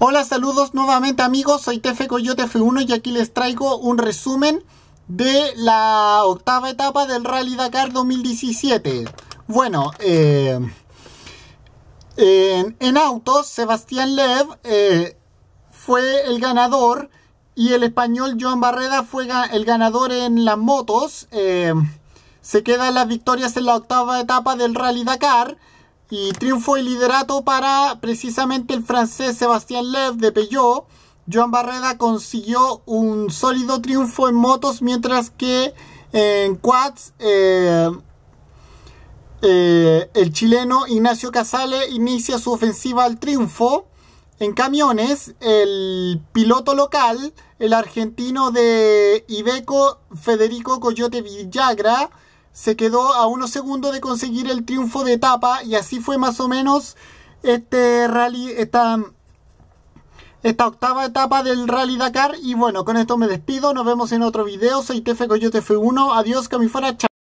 Hola, saludos nuevamente amigos, soy Tefe Coyote F1 y aquí les traigo un resumen de la octava etapa del Rally Dakar 2017. Bueno, eh, en, autos, Sebastián Lev eh, fue el ganador y el español Joan Barreda fue el ganador en las motos. Eh, se quedan las victorias en la octava etapa del Rally Dakar. Y triunfo y liderato para precisamente el francés Sebastián Lev de Peugeot. Joan Barreda consiguió un sólido triunfo en motos, mientras que en quads eh, eh, el chileno Ignacio Casale inicia su ofensiva al triunfo. En camiones, el piloto local, el argentino de Ibeco, Federico Coyote Villagra, se quedó a unos segundos de conseguir el triunfo de etapa y así fue más o menos este rally, esta, esta octava etapa del Rally Dakar y bueno, con esto me despido, nos vemos en otro video, soy Tefe Coyote F1, adiós camifora, chao.